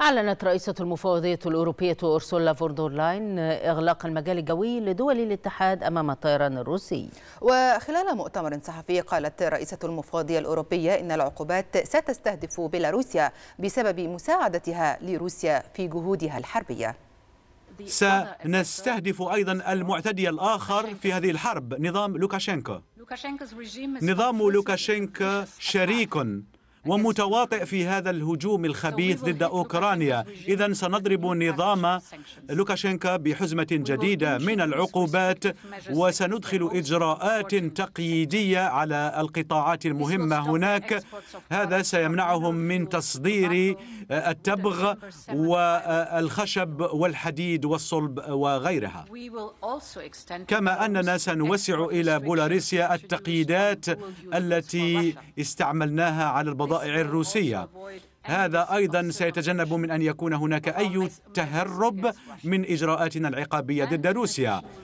أعلنت رئيسة المفوضية الأوروبية أورسولا فوردورلاين إغلاق المجال الجوي لدول الاتحاد أمام الطيران الروسي وخلال مؤتمر صحفي قالت رئيسة المفوضية الأوروبية إن العقوبات ستستهدف بيلاروسيا بسبب مساعدتها لروسيا في جهودها الحربية سنستهدف أيضا المعتدي الآخر في هذه الحرب نظام لوكاشينكو نظام لوكاشينكو شريك ومتواطئ في هذا الهجوم الخبيث ضد أوكرانيا إذا سنضرب نظام لوكاشينكا بحزمة جديدة من العقوبات وسندخل إجراءات تقييدية على القطاعات المهمة هناك هذا سيمنعهم من تصدير التبغ والخشب والحديد والصلب وغيرها كما أننا سنوسع إلى بولاريسيا التقييدات التي استعملناها على البضائع البضائع الروسية هذا أيضا سيتجنب من أن يكون هناك أي تهرب من إجراءاتنا العقابية ضد روسيا